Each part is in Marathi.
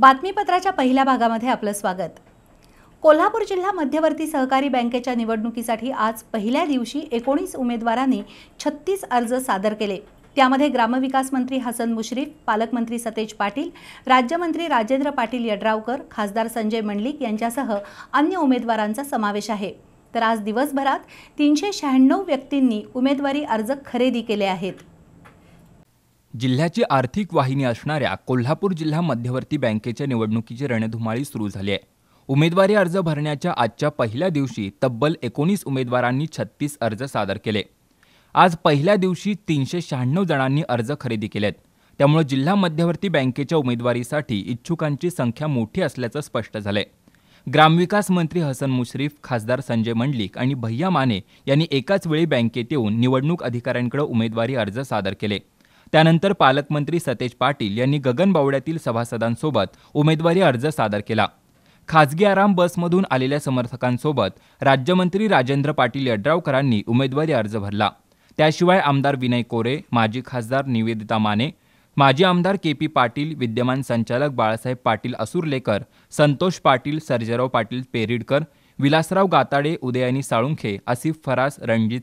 बातमीपत्राच्या पहिल्या भागामध्ये आपलं स्वागत कोल्हापूर जिल्हा मध्यवर्ती सहकारी बँकेच्या निवडणुकीसाठी आज पहिल्या दिवशी एकोणीस उमेदवारांनी छत्तीस अर्ज सादर केले त्यामध्ये ग्रामविकास मंत्री हसन मुश्रीफ पालकमंत्री सतेज पाटील राज्यमंत्री राजेंद्र पाटील यड्रावकर खासदार संजय मंडलिक यांच्यासह अन्य उमेदवारांचा समावेश आहे तर आज दिवसभरात तीनशे शहाण्णव व्यक्तींनी उमेदवारी अर्ज खरेदी केले आहेत जिल्ह्याची आर्थिक वाहिनी असणाऱ्या कोल्हापूर जिल्हा मध्यवर्ती बँकेच्या निवडणुकीची रणधुमाळी सुरू झाली आहे उमेदवारी अर्ज भरण्याच्या आजच्या पहिल्या दिवशी तब्बल एकोणीस उमेदवारांनी छत्तीस अर्ज सादर केले आज पहिल्या दिवशी तीनशे शहाण्णव जणांनी अर्ज खरेदी केलेत त्यामुळे जिल्हा मध्यवर्ती बँकेच्या उमेदवारीसाठी इच्छुकांची संख्या मोठी असल्याचं स्पष्ट झालंय ग्रामविकास मंत्री हसन मुश्रीफ खासदार संजय मंडलिक आणि भैया माने यांनी एकाच वेळी बँकेत येऊन निवडणूक अधिकाऱ्यांकडे उमेदवारी अर्ज सादर केले त्यानंतर पालकमंत्री सतेज पाटील यांनी गगनबावड्यातील सभासदांसोबत उमेदवारी अर्ज सादर केला खाजगी आराम बसमधून आलेल्या समर्थकांसोबत राज्यमंत्री राजेंद्र पाटील यड्रावकरांनी उमेदवारी अर्ज भरला त्याशिवाय आमदार विनय कोरे माजी खासदार निवेदिता माने माजी आमदार के पी पाटील विद्यमान संचालक बाळासाहेब पाटील असुरलेकर संतोष पाटील सर्जेराव पाटील पेरिडकर विलासराव गाताडे उदयानी साळुंखे आसिफ फरास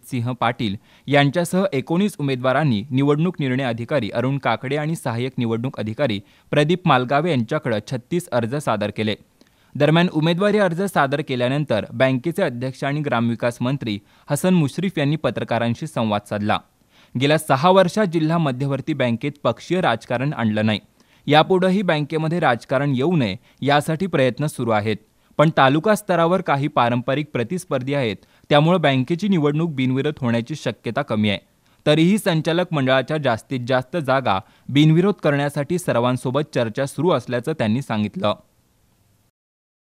सिंह पाटील यांच्यासह एकोणीस उमेदवारांनी निवडणूक निर्णय अधिकारी अरुण काकडे आणि सहाय्यक निवडणूक अधिकारी प्रदीप मालगावे यांच्याकडे छत्तीस अर्ज सादर केले दरम्यान उमेदवारी अर्ज सादर केल्यानंतर बँकेचे अध्यक्ष आणि ग्रामविकास मंत्री हसन मुश्रीफ यांनी पत्रकारांशी संवाद साधला गेल्या सहा वर्षात जिल्हा मध्यवर्ती बँकेत पक्षीय राजकारण आणलं नाही यापुढेही बँकेमध्ये राजकारण येऊ नये यासाठी प्रयत्न सुरू आहेत पण तालुका स्तरावर काही पारंपरिक प्रतिस्पर्धी आहेत त्यामुळे बँकेची निवडणूक बिनविरोध होण्याची शक्यता कमी आहे तरीही संचालक मंडळाच्या जास्तीत जास्त जागा बिनविरोध करण्यासाठी सर्वांसोबत चर्चा सुरू असल्याचं त्यांनी सांगितलं